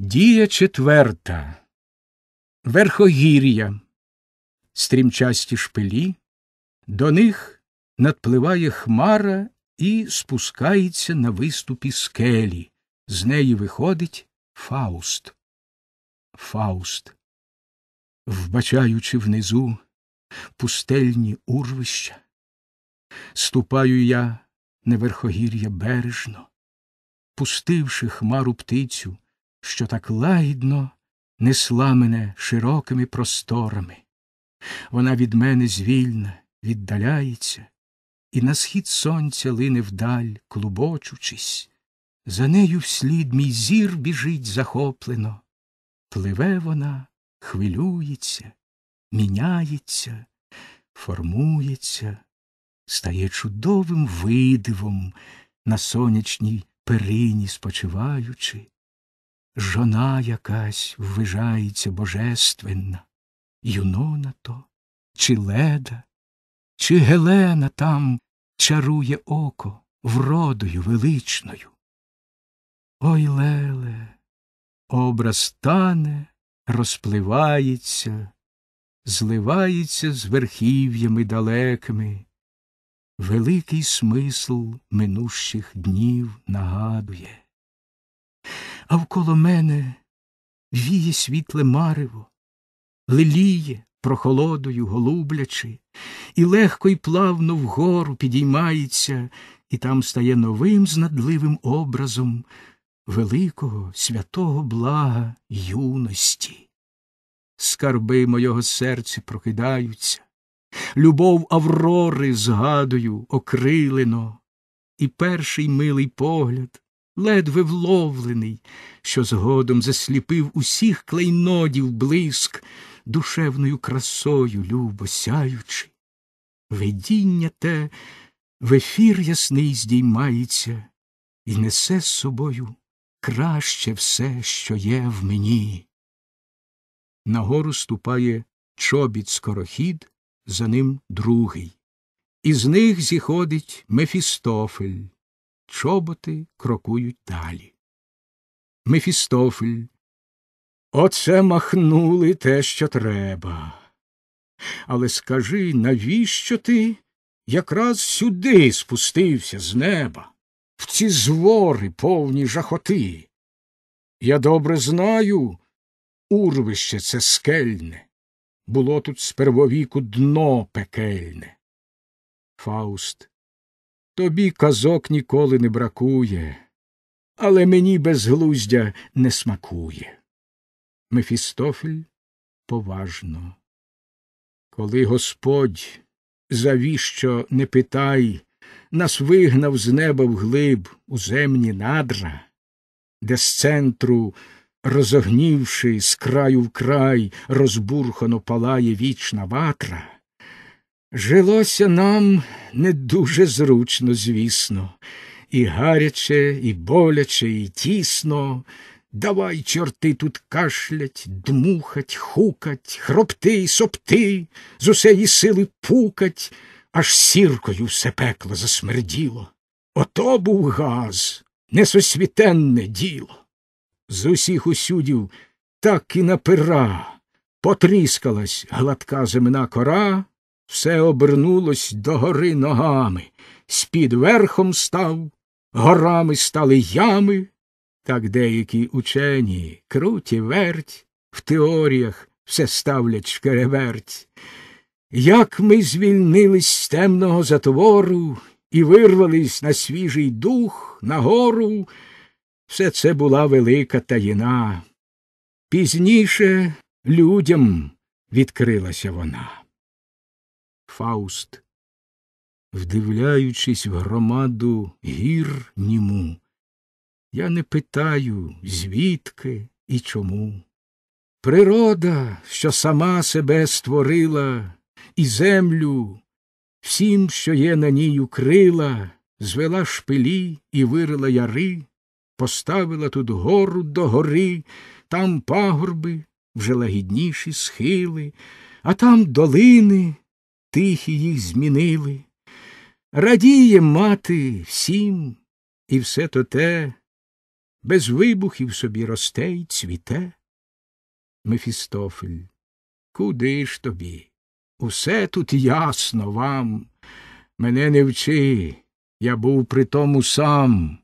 Дія четверта. Верхогір'я. Стрімчасті шпилі. До них надпливає хмара і спускається на виступі скелі. З неї виходить Фауст. Фауст. Вбачаючи внизу пустельні урвища, ступаю я на верхогір'я бережно, пустивши хмару птицю що так лагідно несла мене широкими просторами. Вона від мене звільна, віддаляється, і на схід сонця лине вдаль, клубочучись, за нею вслід мій зір біжить захоплено. Пливе вона, хвилюється, міняється, формується, стає чудовим видивом на сонячній перині спочиваючи жона якась ввижається божественна, юнона то, чи леда, чи Гелена там чарує око вродою величною. Ой леле, образ тане, розпливається, зливається з верхів'ями далекими. Великий смисл минущих днів нагадує а вколо мене віє світле марево, лиліє прохолодою голублячи, і легко й плавно вгору підіймається, і там стає новим знадливим образом великого святого блага юності. Скарби мого серця прокидаються, любов Аврори згадую окрилено, і перший милий погляд ледве вловлений, що згодом засліпив усіх клейнодів блиск душевною красою любо сяючи. Видіння те в ефір ясний здіймається і несе з собою краще все, що є в мені. Нагору ступає чобіт скорохід, за ним другий. Із них зіходить Мефістофель чоботи крокують далі. Мефістофель. Оце махнули те, що треба. Але скажи, навіщо ти якраз сюди спустився з неба, в ці звори повні жахоти? Я добре знаю, урвище це скельне. Було тут з первовіку дно пекельне. Фауст Тобі казок ніколи не бракує, але мені безглуздя не смакує. Мефістофель поважно. Коли Господь, завіщо не питай, нас вигнав з неба вглиб у земні надра, де з центру, розогнівши з краю в край, розбурхано палає вічна ватра. Жилося нам не дуже зручно, звісно, і гаряче, і боляче, і тісно. Давай, чорти, тут кашлять, дмухать, хукать, хропти й сопти, з усеї сили пукать, аж сіркою все пекло засмерділо. Ото був газ, несосвітенне діло. З усіх усюдів так і на пера потріскалась гладка земна кора все обернулось до гори ногами, з-під верхом став, горами стали ями. Так деякі учені круті верть, в теоріях все ставлять шкереверть. Як ми звільнились з темного затвору і вирвались на свіжий дух, на гору, все це була велика таїна. Пізніше людям відкрилася вона. Фауст, вдивляючись в громаду гір німу, я не питаю, звідки і чому. Природа, що сама себе створила, і землю, всім, що є на ній укрила, звела шпилі і вирила яри, поставила тут гору до гори, там пагорби, вже лагідніші схили, а там долини, тихі їх змінили. Радіє мати всім, і все то те, без вибухів собі росте й цвіте. Мефістофель, куди ж тобі? Усе тут ясно вам. Мене не вчи. Я був при тому сам.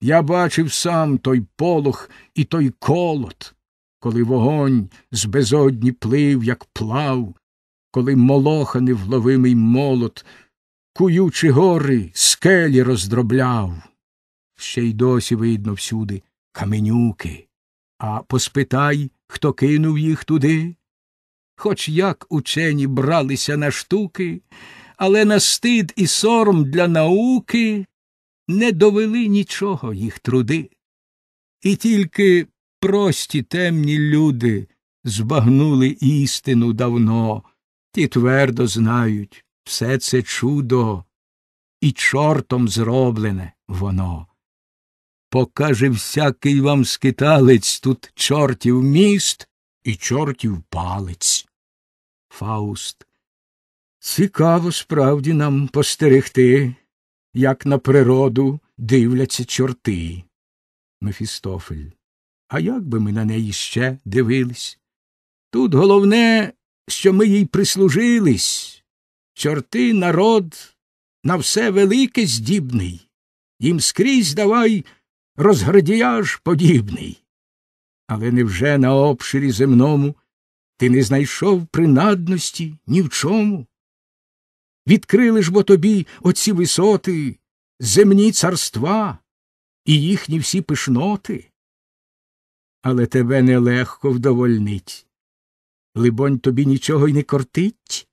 Я бачив сам той полох і той колот, коли вогонь з безодні плив, як плав, коли молоха невловимий молот, куючи гори, скелі роздробляв. Ще й досі видно всюди каменюки. А поспитай, хто кинув їх туди. Хоч як учені бралися на штуки, але на стид і сором для науки не довели нічого їх труди. І тільки прості темні люди збагнули істину давно. Ті твердо знають все це чудо і чортом зроблене воно. Покаже всякий вам скиталець тут чортів міст і чортів палець. Фауст. Цікаво справді нам постерегти, як на природу дивляться чорти. Мефістофель. А як би ми на неї ще дивились? Тут головне що ми їй прислужились. Чорти народ на все велике здібний, їм скрізь давай розградіяж подібний. Але невже на обширі земному ти не знайшов принадності ні в чому? Відкрили ж бо тобі оці висоти, земні царства і їхні всі пишноти. Але тебе нелегко вдовольнить. Либонь, тобі нічого й не кортить?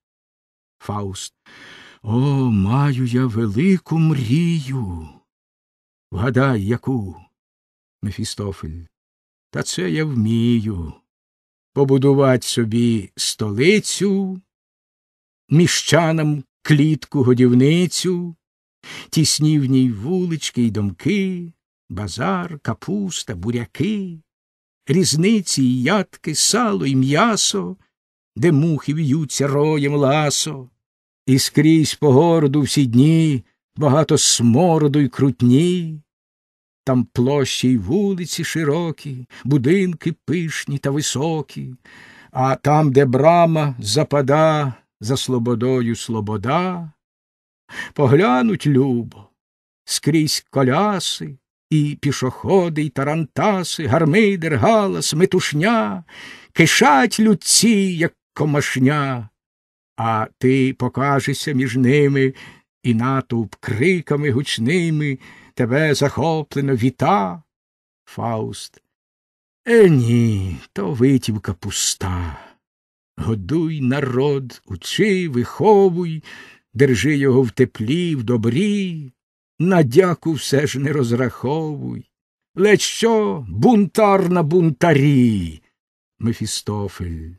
Фауст. О, маю я велику мрію. Вгадай, яку. Мефістофель. Та це я вмію. Побудувати собі столицю, міщанам клітку годівницю, тісні в ній вулички й домки, базар, капуста, буряки різниці і ядки, сало і м'ясо, де мухи в'ються роєм ласо, і скрізь по городу всі дні багато смороду й крутні. Там площі й вулиці широкі, будинки пишні та високі, а там, де брама запада, за слободою слобода, поглянуть любо, скрізь коляси, і пішоходи, і тарантаси, гармидер, галас, метушня, кишать людці, як комашня, а ти покажешся між ними, і натовп криками гучними тебе захоплено віта. Фауст. Е, ні, то витівка пуста. Годуй народ, учи, виховуй, держи його в теплі, в добрі, на дяку все ж не розраховуй. Ледь що бунтар на бунтарі. Мефістофель.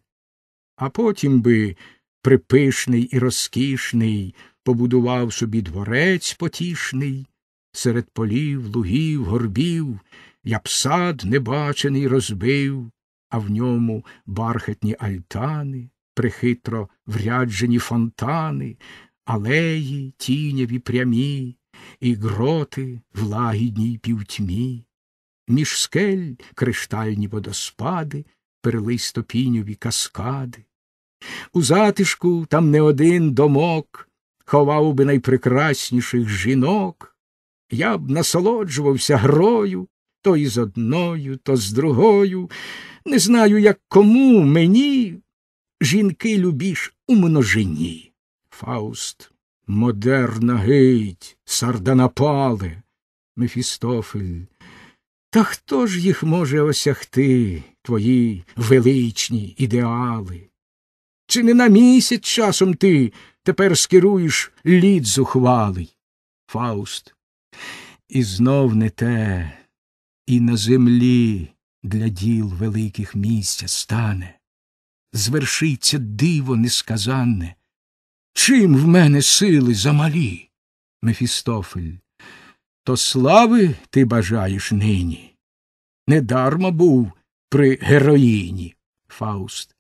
А потім би припишний і розкішний побудував собі дворець потішний, серед полів, лугів, горбів, я б сад небачений розбив, а в ньому бархатні альтани, прихитро вряджені фонтани, алеї, тіняві прямі, і гроти в лагідній півтьмі, між скель криштальні водоспади, перлистопіньові каскади. У затишку там не один домок ховав би найпрекрасніших жінок, я б насолоджувався грою. То із одною, то з другою. Не знаю, як кому мені жінки любіш у множині. Фауст Модерна гить, сарданапали, Мефістофель. Та хто ж їх може осягти, твої величні ідеали? Чи не на місяць часом ти тепер скеруєш лід зухвалий? Фауст. І знов не те, і на землі для діл великих місця стане. Звершиться диво несказанне. Чим в мене сили замалі, Мефістофель, то слави ти бажаєш нині. Недарма був при героїні, Фауст.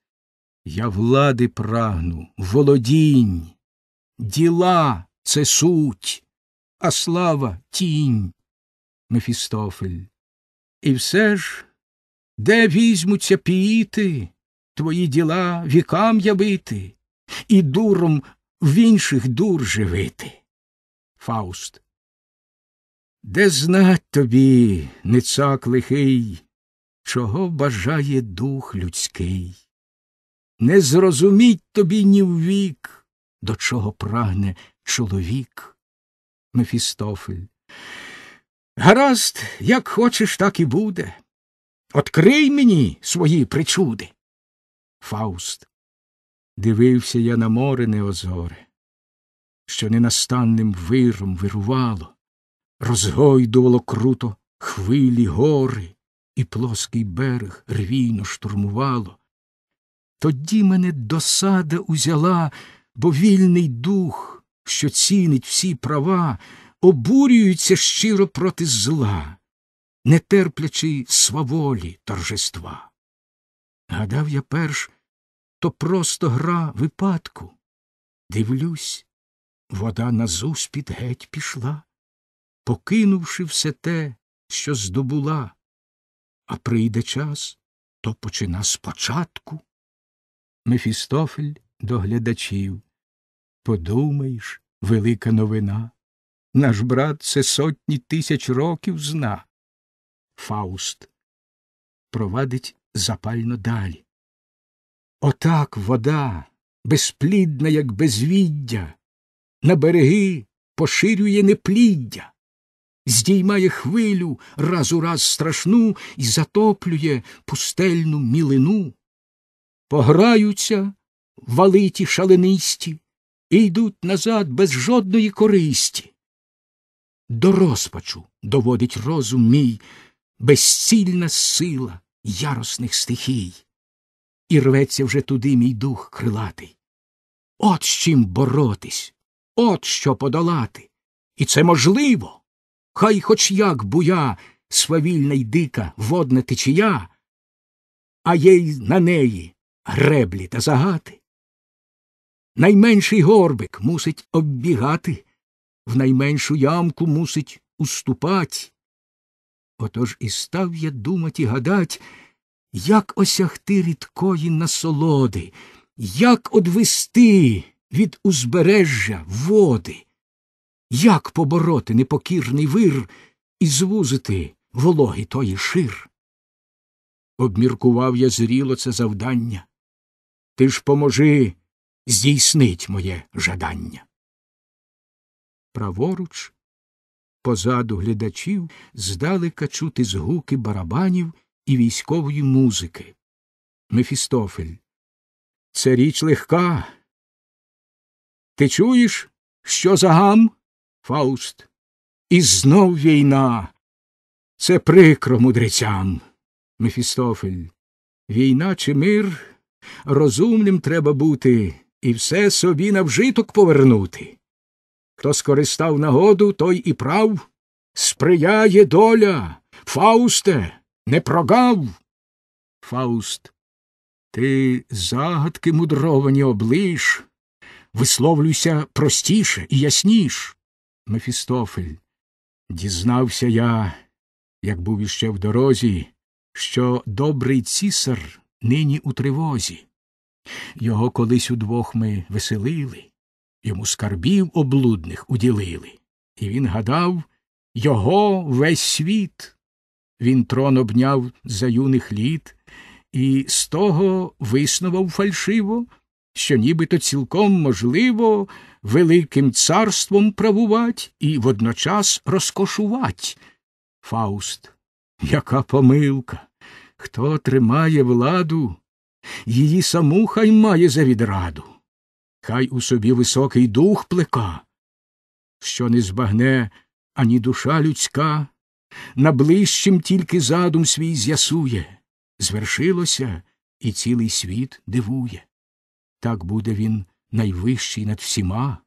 Я влади прагну, володінь, діла це суть, а слава тінь, Мефістофель. І все ж, де візьмуться піти, твої діла вікам явити, і дуром в інших дур живити. Фауст. Де знать тобі, ницак лихий, чого бажає дух людський? Не зрозуміть тобі ні в вік, до чого прагне чоловік. Мефістофель. Гаразд, як хочеш, так і буде. Открий мені свої причуди. Фауст. Дивився я на море неозоре, що ненастанним виром вирувало, розгойдувало круто хвилі гори, і плоский берег рвійно штурмувало. Тоді мене досада узяла, бо вільний дух, що цінить всі права, обурюється щиро проти зла, не терплячи сваволі торжества. Гадав я перш, то просто гра випадку. Дивлюсь, вода назуспід геть пішла, покинувши все те, що здобула, а прийде час, то почина спочатку. Мефістофель до глядачів. Подумаєш, велика новина. Наш брат це сотні тисяч років зна. Фауст провадить запально далі. Отак вода, безплідна, як безвіддя, на береги поширює непліддя, здіймає хвилю раз у раз страшну і затоплює пустельну мілину. Пограються валиті шаленисті і йдуть назад без жодної користі. До розпачу доводить розум мій безцільна сила яросних стихій і рветься вже туди мій дух крилатий. От з чим боротись, от що подолати. І це можливо. Хай хоч як буя, свавільна й дика, водна течія, а їй на неї греблі та загати. Найменший горбик мусить оббігати, в найменшу ямку мусить уступать. Отож і став я думать і гадать, як осягти рідкої насолоди, як одвести від узбережжя води, як побороти непокірний вир і звузити вологи тої шир? Обміркував я зріло це завдання. Ти ж поможи здійснить моє жадання. Праворуч, позаду глядачів здалека чути згуки барабанів і військової музики. Мефістофель. Це річ легка. Ти чуєш, що за гам? Фауст. І знов війна. Це прикро мудрецям. Мефістофель. Війна чи мир? Розумним треба бути і все собі на вжиток повернути. Хто скористав нагоду, той і прав. Сприяє доля, Фаусте не прогав. Фауст. Ти загадки мудровані облиш, висловлюйся простіше і ясніш. Мефістофель. Дізнався я, як був іще в дорозі, що добрий цісар нині у тривозі. Його колись удвох ми веселили, йому скарбів облудних уділили, і він гадав його весь світ він трон обняв за юних літ і з того виснував фальшиво, що нібито цілком можливо великим царством правувать і водночас розкошувать. Фауст, яка помилка! Хто тримає владу, її саму хай має за відраду. Хай у собі високий дух плека, що не збагне ані душа людська, на ближчим тільки задум свій з'ясує, звершилося і цілий світ дивує. Так буде він найвищий над всіма,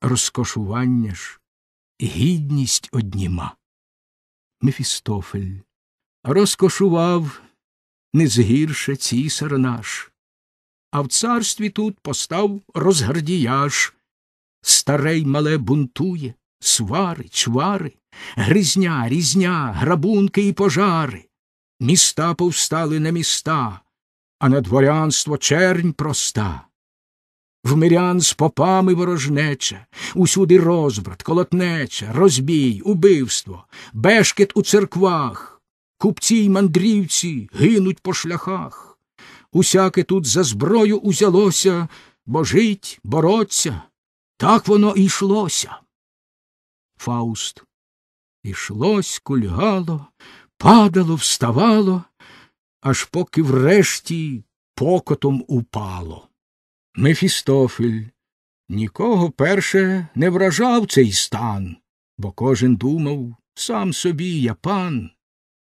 розкошування ж, гідність одніма. Мефістофель розкошував не згірше цісар наш, а в царстві тут постав розгардіяш, старе й мале бунтує, свари, чвари, гризня, різня, грабунки і пожари. Міста повстали на міста, а на дворянство чернь проста. В мирян з попами ворожнеча, усюди розбрат, колотнеча, розбій, убивство, бешкет у церквах, купці й мандрівці гинуть по шляхах. Усяке тут за зброю узялося, бо жить, бороться, так воно йшлося. Фауст. Ішлось, кульгало, падало, вставало, аж поки врешті покотом упало. Мефістофель нікого перше не вражав цей стан, бо кожен думав сам собі я пан.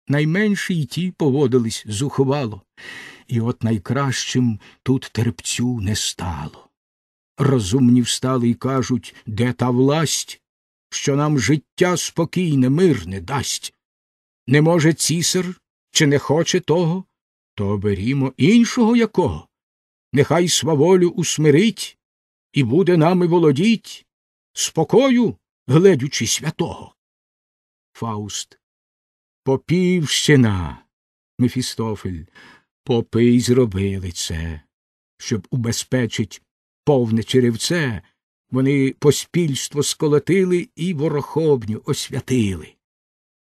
Найменші й ті поводились зухвало, і от найкращим тут терпцю не стало. Розумні встали й кажуть, де та власть, що нам життя спокійне, мирне дасть. Не може цісар чи не хоче того, то оберімо іншого якого. Нехай сваволю усмирить і буде нами володіть, спокою гледючи святого. Фауст. Попівщина. Мефістофель. попий й зробили це, щоб убезпечить повне черевце. Вони поспільство сколотили і ворохобню освятили.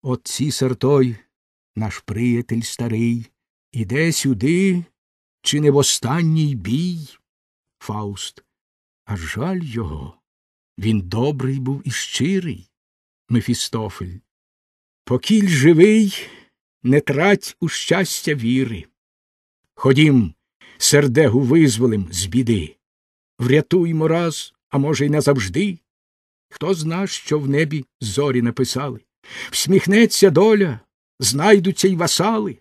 От цісар той, наш приятель старий, іде сюди, чи не в останній бій? Фауст. А жаль його. Він добрий був і щирий. Мефістофель. Покіль живий, не трать у щастя віри. Ходім, сердегу визволим з біди. Врятуймо раз а може, й назавжди. Хто зна, що в небі зорі написали? Всміхнеться доля, знайдуться й васали.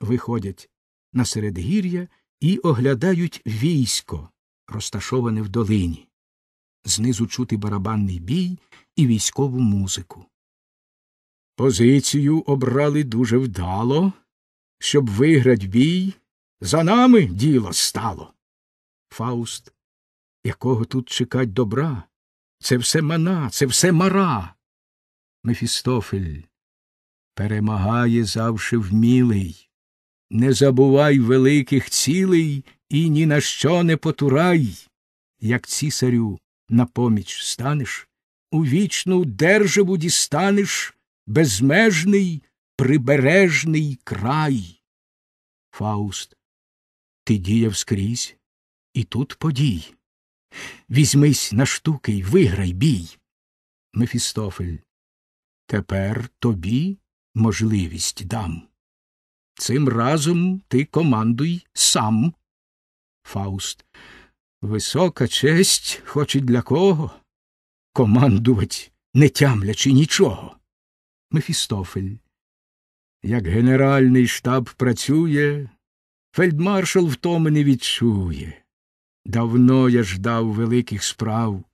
Виходять на середгір'я і оглядають військо, розташоване в долині. Знизу чути барабанний бій і військову музику. Позицію обрали дуже вдало, щоб виграть бій. За нами діло стало. Фауст якого тут чекать добра? Це все мана, це все мара. Мефістофель перемагає завше вмілий. Не забувай великих цілей і ні на що не потурай. Як цісарю на поміч станеш, у вічну державу дістанеш безмежний прибережний край. Фауст, ти діяв скрізь і тут подій. Візьмись на штуки й виграй бій. Мефістофель. Тепер тобі можливість дам. Цим разом ти командуй сам. Фауст. Висока честь, хоч і для кого? Командувать, не тямлячи нічого. Мефістофель. Як генеральний штаб працює, фельдмаршал втоми не відчує. Давно я ждав великих справ,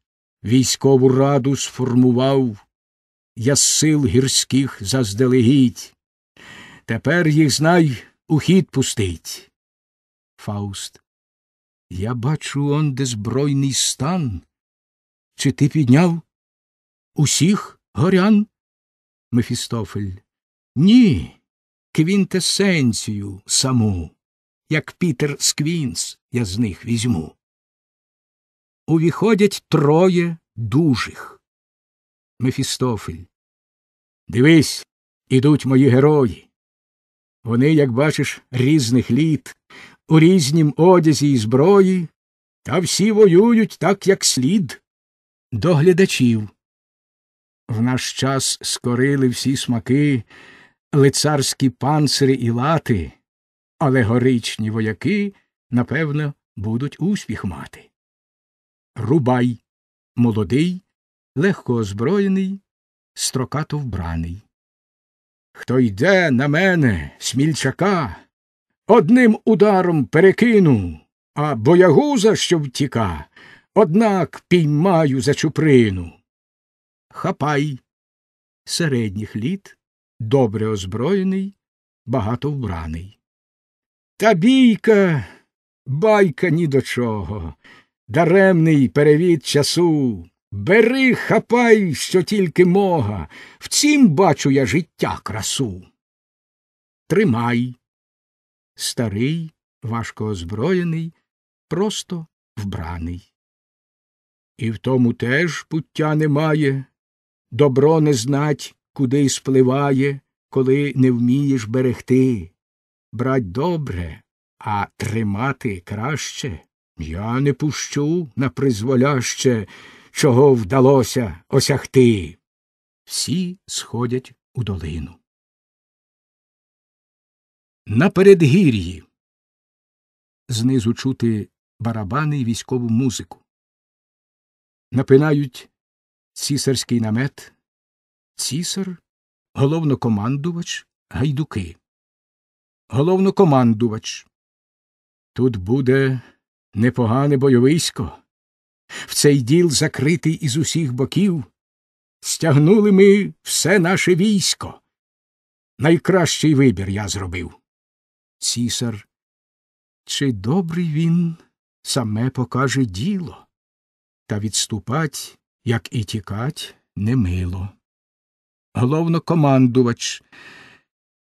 військову раду сформував, я сил гірських заздалегідь. Тепер їх знай у хід пустить. Фауст. Я бачу он де збройний стан. Чи ти підняв усіх горян? Мефістофель. Ні. Квінтесенцію саму. Як Пітер Сквінс, я з них візьму увіходять троє дужих. Мефістофель. Дивись, ідуть мої герої. Вони, як бачиш, різних літ, у різнім одязі і зброї, та всі воюють так, як слід. До глядачів. В наш час скорили всі смаки, лицарські панцири і лати, але горичні вояки, напевно, будуть успіх мати. Рубай, молодий, легко озброєний, строкато вбраний. Хто йде на мене, смільчака, одним ударом перекину, а боягуза, що втіка, однак піймаю за чуприну. Хапай середніх літ, добре озброєний, багато вбраний. Та бійка, байка ні до чого даремний перевід часу. Бери, хапай, що тільки мога, в цім бачу я життя красу. Тримай. Старий, важко озброєний, просто вбраний. І в тому теж пуття немає, добро не знать, куди спливає, коли не вмієш берегти. Брать добре, а тримати краще. Я не пущу на призволяще, чого вдалося осягти. Всі сходять у долину. На передгір'ї. Знизу чути барабани і військову музику. Напинають цісарський намет, цісар, головнокомандувач, гайдуки. Головнокомандувач. Тут буде непогане бойовисько. В цей діл, закритий із усіх боків, стягнули ми все наше військо. Найкращий вибір я зробив. Цісар, чи добрий він саме покаже діло, та відступать, як і тікать, немило. Головно командувач,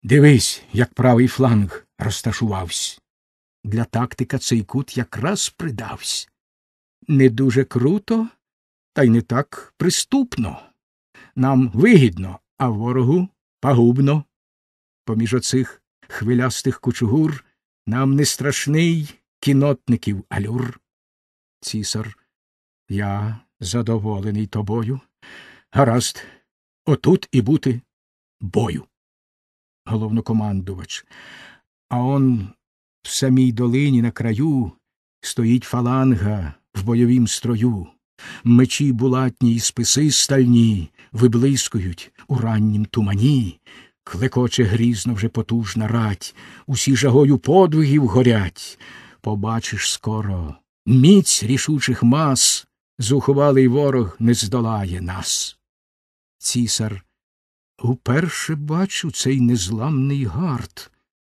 дивись, як правий фланг розташувався. Для тактика цей кут якраз придався. Не дуже круто, та й не так приступно. Нам вигідно, а ворогу пагубно. Поміж оцих хвилястих кучугур нам не страшний кінотників алюр. Цісар, я задоволений тобою. Гаразд, отут і бути бою. Головнокомандувач. А он в самій долині на краю стоїть фаланга в бойовім строю. Мечі булатні і списи стальні виблискують у раннім тумані, клекоче грізно вже потужна рать, усі жагою подвигів горять. Побачиш скоро міць рішучих мас, зухвалий ворог не здолає нас. Цісар Уперше бачу цей незламний гард.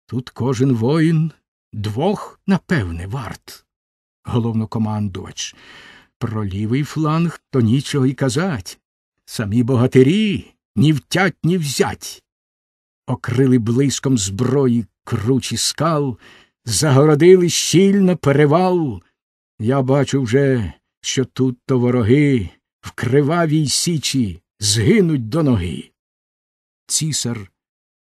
Тут кожен воїн Двох, напевне, варт. Головнокомандувач. Про лівий фланг то нічого й казать. Самі богатирі ні втять, ні взять. Окрили блиском зброї кручі скал, загородили щільно перевал. Я бачу вже, що тут то вороги в кривавій січі згинуть до ноги. Цісар,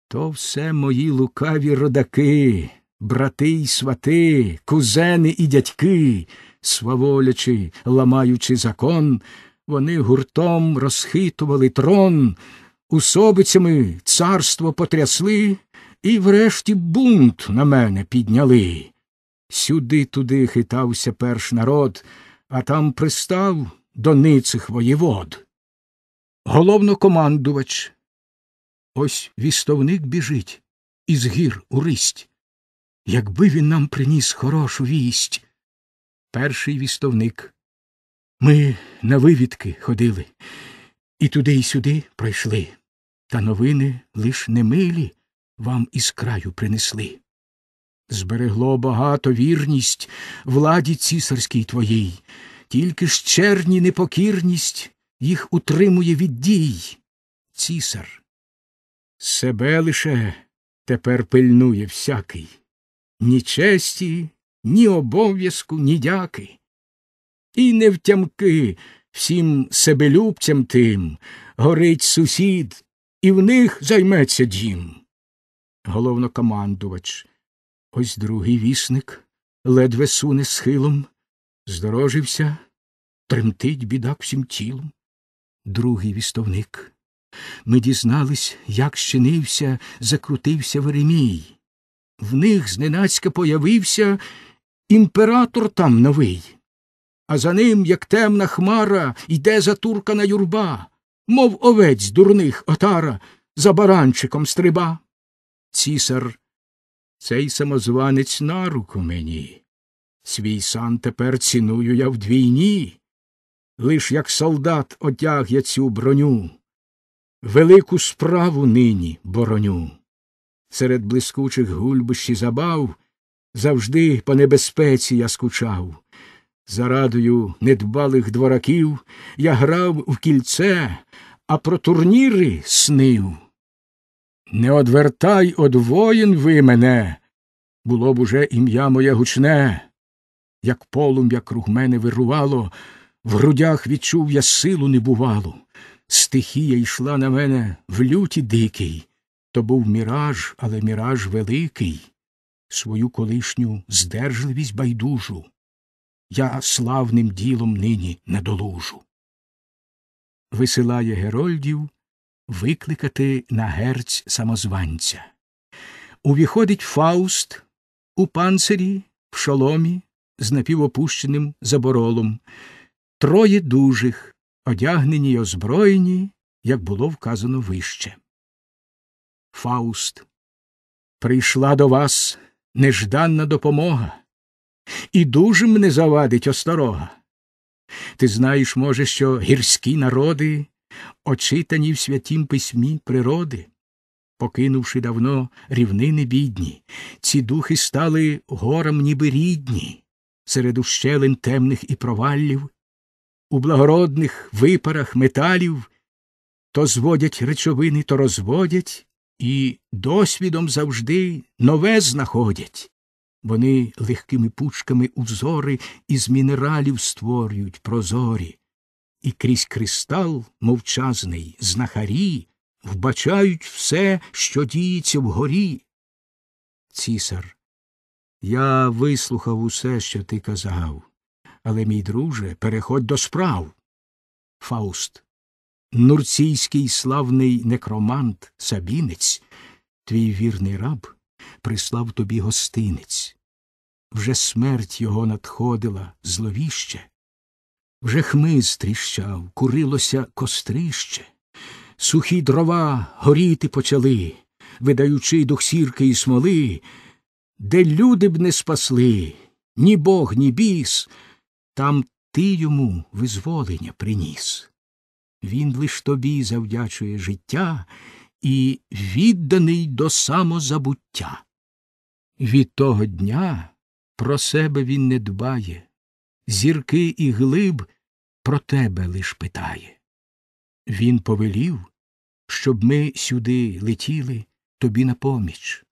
то все мої лукаві родаки брати й свати, кузени і дядьки, сваволячи, ламаючи закон, вони гуртом розхитували трон, усобицями царство потрясли і, врешті, бунт на мене підняли. Сюди туди хитався перш народ, а там пристав до ницих воєвод. Головнокомандувач. Ось вістовник біжить із гір у ристь якби він нам приніс хорошу вість. Перший вістовник. Ми на вивідки ходили і туди, і сюди пройшли, та новини лиш немилі вам із краю принесли. Зберегло багато вірність владі цісарській твоїй, тільки ж черні непокірність їх утримує від дій. Цісар. Себе лише тепер пильнує всякий ні честі, ні обов'язку, ні дяки. І не втямки всім себелюбцям тим горить сусід, і в них займеться дім. Головнокомандувач. Ось другий вісник ледве суне схилом, здорожився, тремтить бідак всім тілом. Другий вістовник. Ми дізнались, як щинився, закрутився Веремій в них зненацька появився імператор там новий, а за ним, як темна хмара, йде затуркана юрба, мов овець дурних отара за баранчиком стриба. Цісар, цей самозванець на руку мені. Свій сан тепер ціную я вдвійні, лиш як солдат одяг я цю броню, велику справу нині бороню серед блискучих гульбищ і забав, завжди по небезпеці я скучав. Зарадою недбалих двораків я грав в кільце, а про турніри снив. Не одвертай од воїн ви мене, було б уже ім'я моє гучне. Як полум'я круг мене вирувало, в грудях відчув я силу небувалу. Стихія йшла на мене в люті дикий, то був міраж, але міраж великий, свою колишню здержливість байдужу. Я славним ділом нині надолужу. Висилає Герольдів викликати на герць самозванця. Увіходить Фауст у панцирі, в шоломі, з напівопущеним заборолом, троє дужих, одягнені й озброєні, як було вказано вище. Фауст, прийшла до вас нежданна допомога, і дуже мене завадить осторога. Ти знаєш, може, що гірські народи, очитані в святім письмі природи, покинувши давно рівнини бідні, ці духи стали горам ніби рідні, серед ущелин темних і проваллів, у благородних випарах металів, то зводять речовини, то розводять, і досвідом завжди нове знаходять. Вони легкими пучками узори із мінералів створюють прозорі, і крізь кристал мовчазний знахарі вбачають все, що діється вгорі. Цісар, я вислухав усе, що ти казав, але, мій друже, переходь до справ. Фауст. Нурційський славний некромант Сабінець, твій вірний раб прислав тобі гостинець. Вже смерть його надходила зловіще, вже хмиз тріщав, курилося кострище, сухі дрова горіти почали, видаючи дух сірки і смоли, де люди б не спасли, ні бог, ні біс, там ти йому визволення приніс. Він лиш тобі завдячує життя і відданий до самозабуття. Від того дня про себе він не дбає, зірки і глиб про тебе лиш питає. Він повелів, щоб ми сюди летіли тобі на поміч.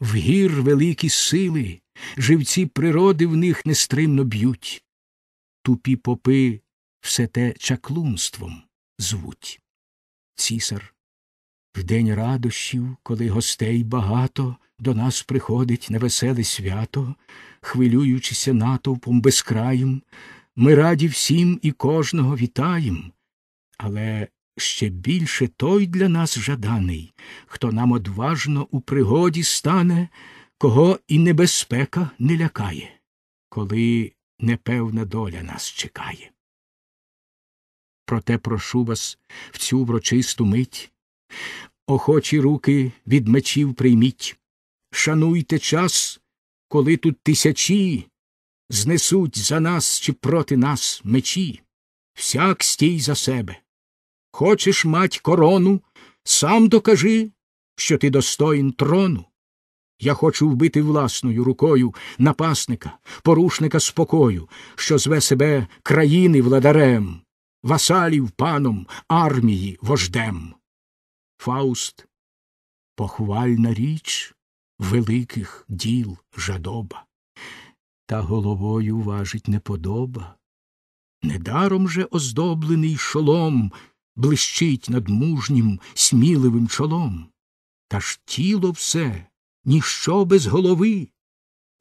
В гір великі сили, живці природи в них нестримно б'ють. Тупі попи все те чаклунством звуть. Цісар. В день радощів, коли гостей багато до нас приходить невеселе свято, хвилюючися натовпом безкраїм, ми раді всім і кожного вітаєм, але ще більше той для нас жаданий, хто нам одважно у пригоді стане, кого і небезпека не лякає, коли непевна доля нас чекає. Проте прошу вас в цю врочисту мить. Охочі руки від мечів прийміть. Шануйте час, коли тут тисячі знесуть за нас чи проти нас мечі. Всяк стій за себе. Хочеш мать корону, сам докажи, що ти достоїн трону. Я хочу вбити власною рукою напасника, порушника спокою, що зве себе країни владарем васалів паном, армії вождем. Фауст похвальна річ великих діл жадоба, та головою важить неподоба. Недаром же оздоблений шолом блищить над мужнім, сміливим чолом. Та ж тіло все, ніщо без голови.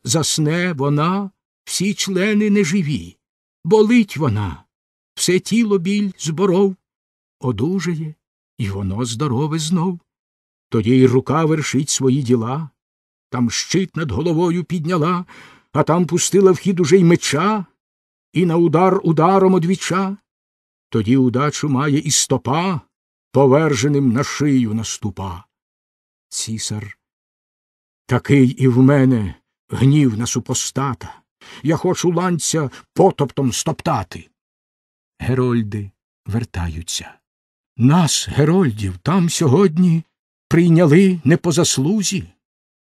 Засне вона, всі члени неживі, болить вона, все тіло біль зборов, одужає, і воно здорове знов. Тоді й рука вершить свої діла, там щит над головою підняла, а там пустила в хід уже й меча, і на удар ударом одвіча. Тоді удачу має і стопа, поверженим на шию наступа. Цісар. Такий і в мене гнів на супостата. Я хочу ланця потоптом стоптати. Герольди вертаються. Нас, Герольдів, там сьогодні прийняли не по заслузі,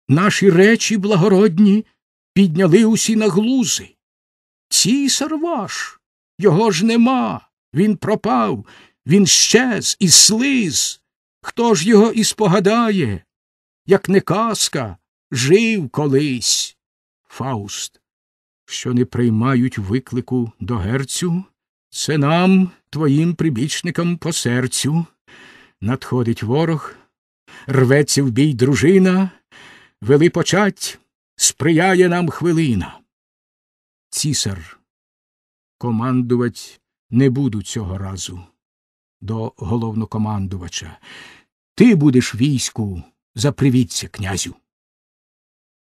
наші речі благородні підняли усі на глузи. Цісар ваш, його ж нема, він пропав, він щез і слиз. Хто ж його і спогадає, як не казка, жив колись. Фауст, що не приймають виклику до герцю, це нам, твоїм прибічникам по серцю. Надходить ворог, рветься в бій дружина, вели почать, сприяє нам хвилина. Цісар, командувать не буду цього разу. До головнокомандувача. Ти будеш війську, запривіться, князю.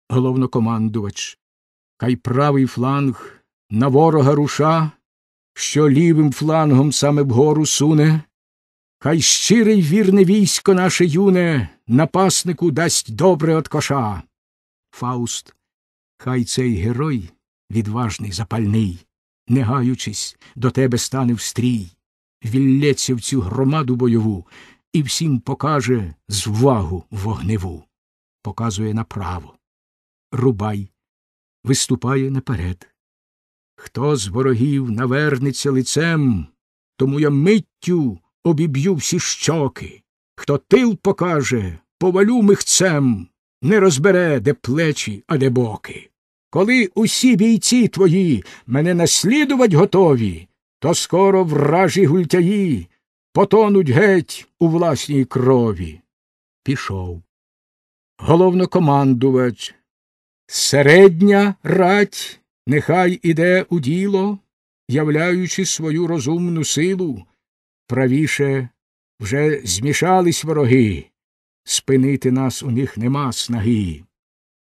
Головнокомандувач, хай правий фланг на ворога руша що лівим флангом саме вгору суне, хай щирий вірне військо наше юне напаснику дасть добре от коша. Фауст, хай цей герой, відважний, запальний, не гаючись, до тебе стане в стрій, віллється в цю громаду бойову і всім покаже звагу вогневу, показує направо. Рубай, виступає наперед. Хто з ворогів навернеться лицем, тому я миттю обіб'ю всі щоки. Хто тил покаже, повалю михцем, не розбере, де плечі, а де боки. Коли усі бійці твої мене наслідувать готові, то скоро вражі гультяї потонуть геть у власній крові. Пішов. Головнокомандувач. Середня рать нехай іде у діло, являючи свою розумну силу, правіше вже змішались вороги. Спинити нас у них нема снаги.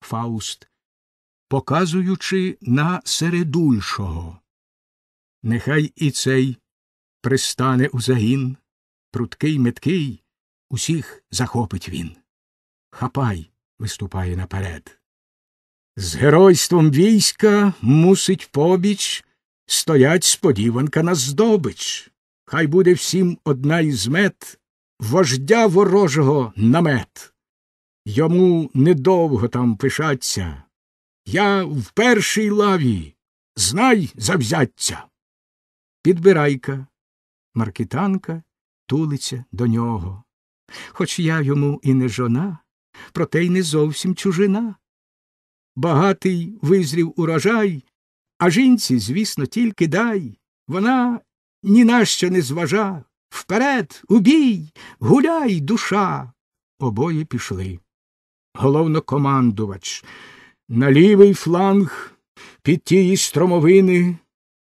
Фауст, показуючи на середульшого. Нехай і цей пристане у загін, пруткий меткий, усіх захопить він. Хапай виступає наперед. З геройством війська мусить побіч стоять сподіванка на здобич. Хай буде всім одна із мет вождя ворожого намет. Йому недовго там пишаться. Я в першій лаві. Знай завзяття. Підбирайка, маркітанка тулиться до нього. Хоч я йому і не жона, проте й не зовсім чужина багатий визрів урожай, а жінці, звісно, тільки дай. Вона ні на що не зважа. Вперед, убій, гуляй, душа. Обоє пішли. Головнокомандувач на лівий фланг під тії стромовини,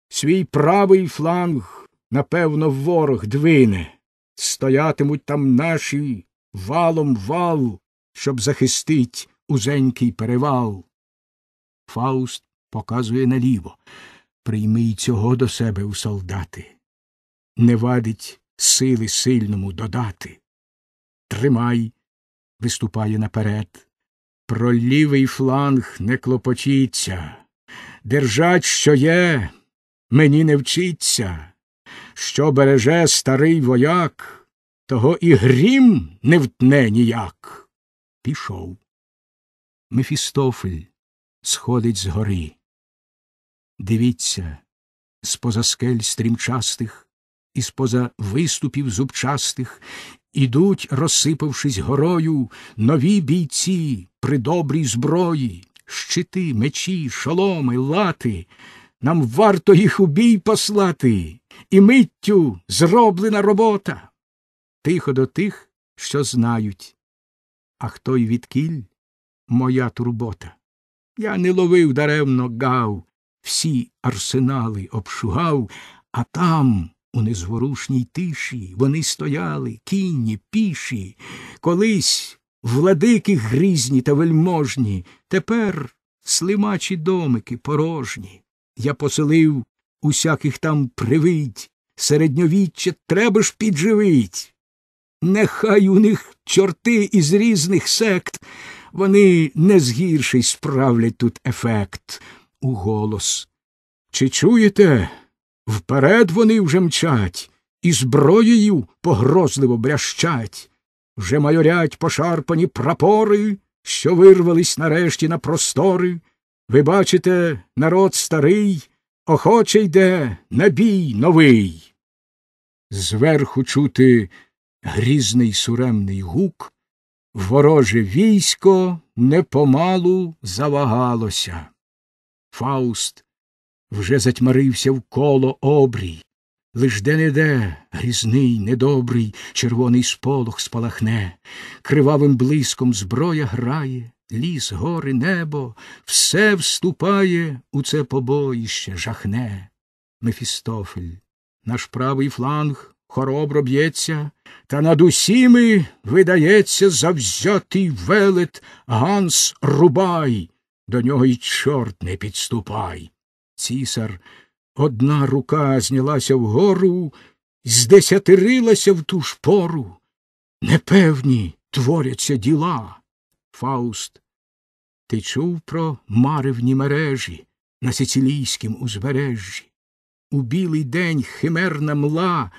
свій правий фланг, напевно, ворог двине. Стоятимуть там наші валом вал, щоб захистить узенький перевал. Фауст показує наліво. Прийми й цього до себе у солдати. Не вадить сили сильному додати. Тримай, виступає наперед. Про лівий фланг не клопочіться. Держать, що є, мені не вчиться. Що береже старий вояк, того і грім не втне ніяк. Пішов. Мефістофель сходить з гори. Дивіться, з поза скель стрімчастих, і з поза виступів зубчастих, ідуть, розсипавшись горою, нові бійці при добрій зброї, щити, мечі, шоломи, лати. Нам варто їх у бій послати, і миттю зроблена робота. Тихо до тих, що знають, а хто й відкіль моя турбота. Я не ловив даремно гав, всі арсенали обшугав, а там, у незворушній тиші, вони стояли, кінні, піші, колись владики грізні та вельможні, тепер слимачі домики порожні. Я поселив усяких там привидь середньовіччя треба ж підживить. Нехай у них чорти із різних сект. Вони не згірший справлять тут ефект у голос. Чи чуєте? Вперед вони вже мчать, і зброєю погрозливо брящать. Вже майорять пошарпані прапори, що вирвались нарешті на простори. Ви бачите, народ старий, охоче йде на бій новий. Зверху чути грізний суремний гук, Вороже військо непомалу завагалося. Фауст вже затьмарився в коло обрій. Лиш де не де грізний, недобрий, червоний сполох спалахне, кривавим блиском зброя грає, ліс, гори, небо, все вступає у це побоїще жахне. Мефістофель, наш правий фланг хоробро б'ється, та над усіми видається завзятий велет Ганс Рубай. До нього й чорт не підступай. Цісар одна рука знялася вгору, здесятирилася в ту ж пору. Непевні творяться діла. Фауст. Ти чув про маревні мережі на сицилійськім узбережжі? У білий день химерна мла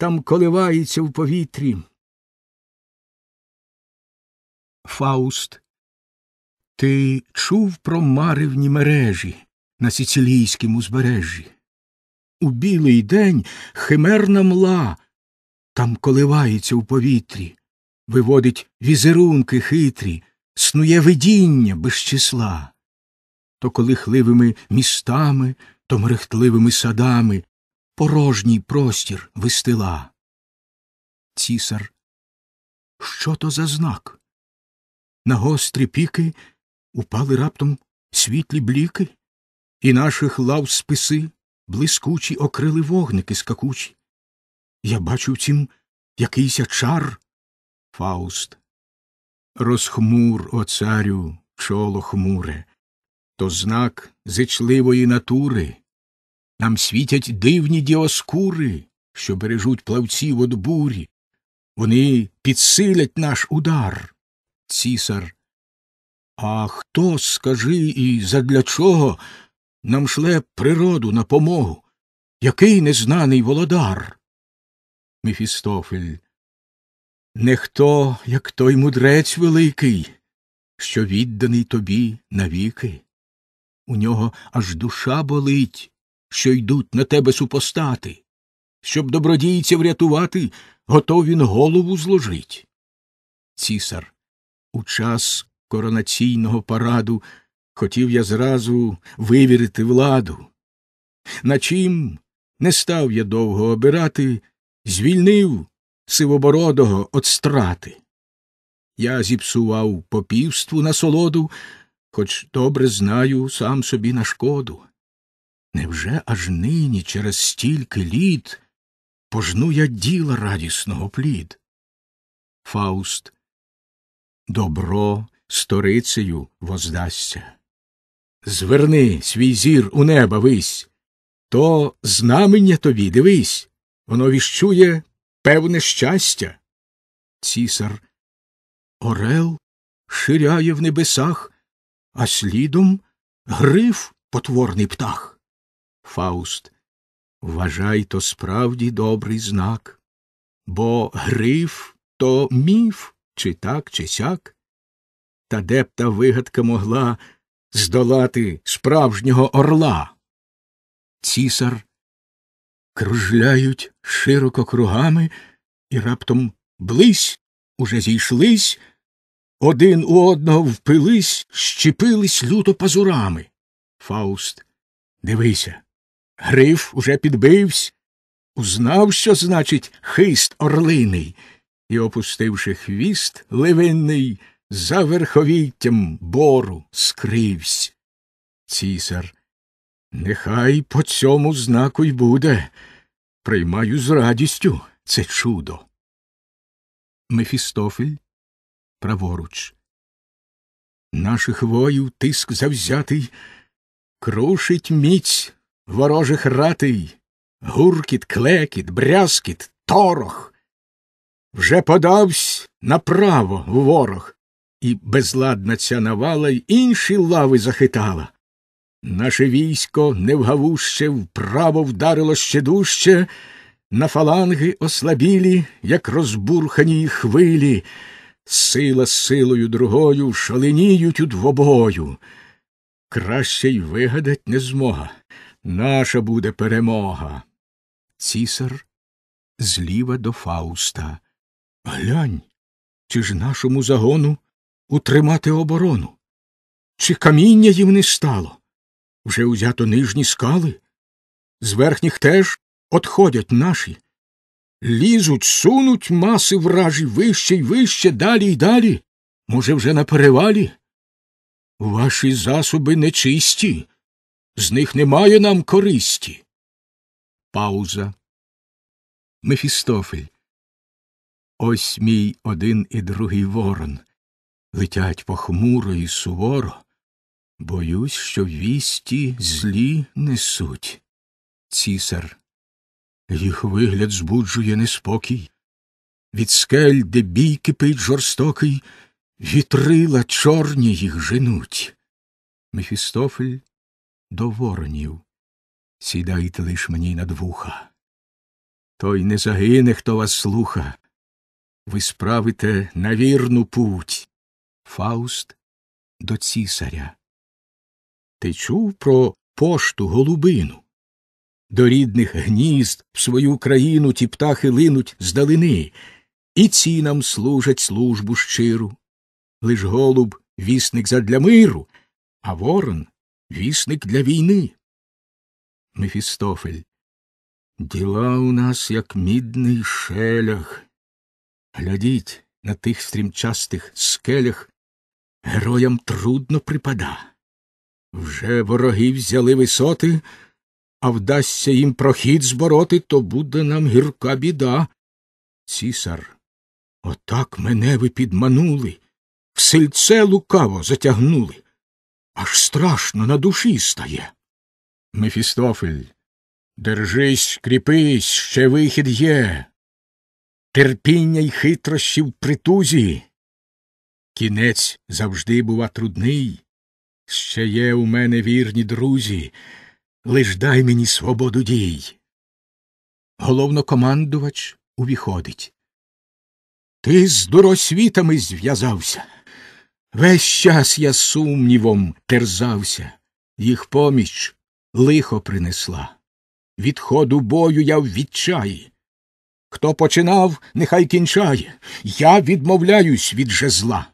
там коливається в повітрі. Фауст. Ти чув про маревні мережі на сицилійському узбережжі? У білий день химерна мла там коливається в повітрі, виводить візерунки хитрі, снує видіння без числа. То колихливими містами, то мрехтливими садами порожній простір вистила. Цісар. Що то за знак? На гострі піки упали раптом світлі бліки, і наших лав списи блискучі окрили вогники скакучі. Я бачу в втім якийсь чар. Фауст. Розхмур, о царю, чоло хмуре, то знак зичливої натури, нам світять дивні діоскури, що бережуть плавців од бурі. Вони підсилять наш удар. Цісар. А хто, скажи, і задля чого нам шле природу на помогу? Який незнаний володар? Мефістофель. Не хто, як той мудрець великий, що відданий тобі навіки. У нього аж душа болить що йдуть на тебе супостати. Щоб добродійця врятувати, готов він голову зложить. Цісар, у час коронаційного параду хотів я зразу вивірити владу. На чим не став я довго обирати, звільнив сивобородого от страти. Я зіпсував попівству насолоду, хоч добре знаю сам собі на шкоду. Невже аж нині через стільки літ пожну я діла радісного плід? Фауст. Добро сторицею воздасться. Зверни свій зір у неба вись, то знамення тобі дивись, воно віщує певне щастя. Цісар Орел ширяє в небесах, а слідом гриф потворний птах. Фауст. Вважай то справді добрий знак, бо гриф то міф, чи так, чи сяк. Та де б та вигадка могла здолати справжнього орла. Цісар кружляють широко кругами і раптом близь уже зійшлись, один у одного впились, щепились люто пазурами. Фауст, дивися, Гриф уже підбивсь, узнав, що значить хист орлиний, і, опустивши хвіст ливинний, за верховіттям бору скривсь. Цісар. Нехай по цьому знаку й буде. Приймаю з радістю це чудо. Мефістофель праворуч. Наших воїв тиск завзятий крушить міць ворожих ратий гуркіт, клекіт, брязкіт, торох. Вже подавсь направо ворог, і безладна ця навала й інші лави захитала. Наше військо невгавуще вправо вдарило ще дужче, на фаланги ослабілі, як розбурхані хвилі, сила силою другою шаленіють у двобою. Краще й вигадать не змога наша буде перемога. Цісар зліва до Фауста. Глянь, чи ж нашому загону утримати оборону? Чи каміння їм не стало? Вже узято нижні скали? З верхніх теж отходять наші. Лізуть, сунуть маси вражі вище й вище, далі й далі. Може, вже на перевалі? Ваші засоби нечисті з них немає нам користі. Пауза. Мефістофель. Ось мій один і другий ворон. Летять похмуро і суворо. Боюсь, що вісті злі несуть. Цісар. Їх вигляд збуджує неспокій. Від скель, де бій кипить жорстокий, вітрила чорні їх женуть. Мефістофель до воронів. Сідайте лиш мені над вуха. Той не загине, хто вас слуха. Ви справите на вірну путь. Фауст до цісаря. Ти чув про пошту голубину? До рідних гнізд в свою країну ті птахи линуть здалини, і цінам служать службу щиру. Лиш голуб вісник задля миру, а ворон вісник для війни. Мефістофель. Діла у нас, як мідний шелях. Глядіть на тих стрімчастих скелях, героям трудно припада. Вже вороги взяли висоти, а вдасться їм прохід збороти, то буде нам гірка біда. Цісар, отак мене ви підманули, в сильце лукаво затягнули. Аж страшно на душі стає. Мефістофель, держись, кріпись, ще вихід є. Терпіння й хитрощі в притузі. Кінець завжди бува трудний. Ще є у мене вірні друзі, лиш дай мені свободу дій. Головнокомандувач увіходить. Ти з дуросвітами зв'язався. Весь час я сумнівом терзався, їх поміч лихо принесла. Від ходу бою я в відчаї. Хто починав, нехай кінчає. Я відмовляюсь від жезла.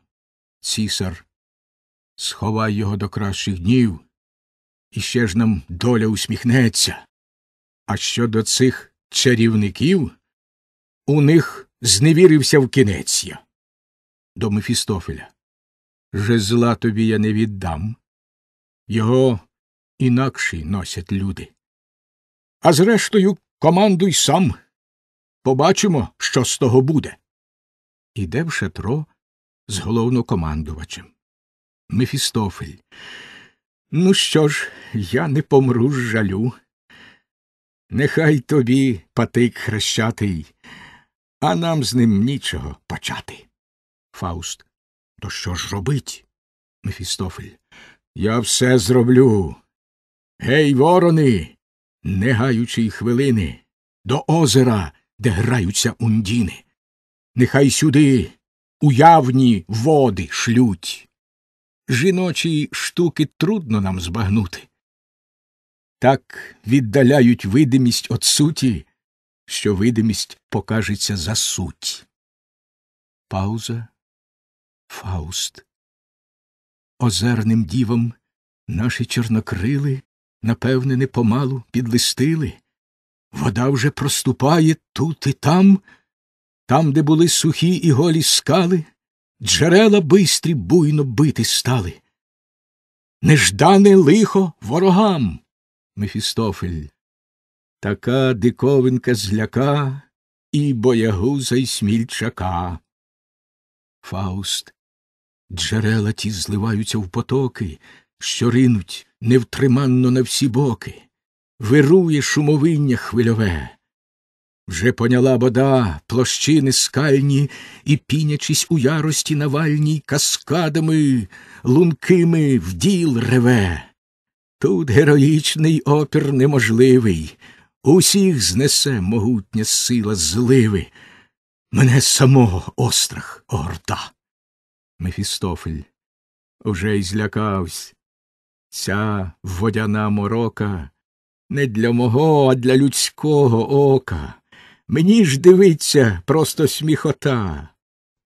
Цісар, сховай його до кращих днів, і ще ж нам доля усміхнеться. А щодо цих чарівників, у них зневірився в кінець я. До Мефістофеля жезла тобі я не віддам. Його інакші носять люди. А зрештою, командуй сам. Побачимо, що з того буде. Іде в шатро з головнокомандувачем. Мефістофель. Ну що ж, я не помру з жалю. Нехай тобі патик хрещатий, а нам з ним нічого почати. Фауст. То що ж робить, Мефістофель? Я все зроблю. Гей, ворони, не гаючи хвилини, до озера, де граються ундіни. Нехай сюди уявні води шлють. Жіночі штуки трудно нам збагнути. Так віддаляють видимість от суті, що видимість покажеться за суть. Пауза. Фауст. Озерним дівом наші чорнокрили, напевне, не помалу підлистили. Вода вже проступає тут і там, там, де були сухі і голі скали, джерела бистрі буйно бити стали. Неждане лихо ворогам. Мефістофель. Така диковинка зляка і боягуза й смільчака. Фауст. Джерела ті зливаються в потоки, що ринуть невтриманно на всі боки, вирує шумовиння хвильове. Вже поняла вода площини скальні і, пінячись у ярості навальній, каскадами, лункими в діл реве. Тут героїчний опір неможливий, усіх знесе могутня сила зливи, мене самого острах огорта. Мефістофель. Уже й злякавсь. Ця водяна морока не для мого, а для людського ока. Мені ж дивиться просто сміхота.